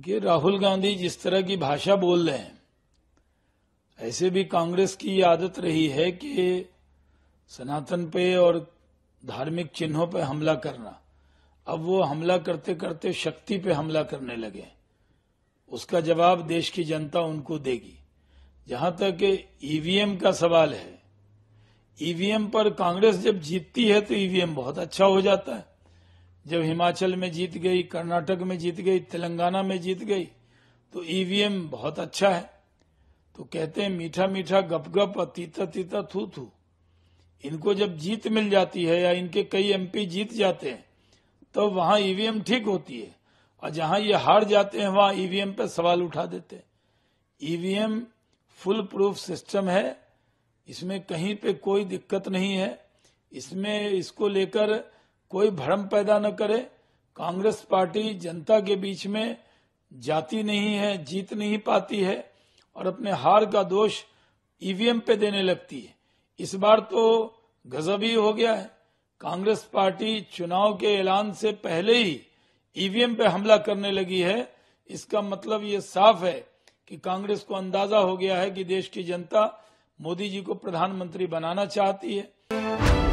देखिए राहुल गांधी जिस तरह की भाषा बोल रहे हैं ऐसे भी कांग्रेस की आदत रही है कि सनातन पे और धार्मिक चिन्हों पे हमला करना अब वो हमला करते करते शक्ति पे हमला करने लगे उसका जवाब देश की जनता उनको देगी जहां तक ईवीएम का सवाल है ईवीएम पर कांग्रेस जब जीतती है तो ईवीएम बहुत अच्छा हो जाता है जब हिमाचल में जीत गई कर्नाटक में जीत गई तेलंगाना में जीत गई तो ईवीएम e बहुत अच्छा है तो कहते हैं मीठा मीठा गप गप और तीता तीता थू थू इनको जब जीत मिल जाती है या इनके कई एमपी जीत जाते हैं तो वहां ईवीएम e ठीक होती है और जहां ये हार जाते हैं वहां ईवीएम e पर सवाल उठा देते हैं ईवीएम फुल प्रूफ सिस्टम है इसमें कहीं पे कोई दिक्कत नहीं है इसमें इसको लेकर कोई भ्रम पैदा न करे कांग्रेस पार्टी जनता के बीच में जाती नहीं है जीत नहीं पाती है और अपने हार का दोष ईवीएम पे देने लगती है इस बार तो गजब ही हो गया है कांग्रेस पार्टी चुनाव के ऐलान से पहले ही ईवीएम पे हमला करने लगी है इसका मतलब ये साफ है कि कांग्रेस को अंदाजा हो गया है कि देश की जनता मोदी जी को प्रधानमंत्री बनाना चाहती है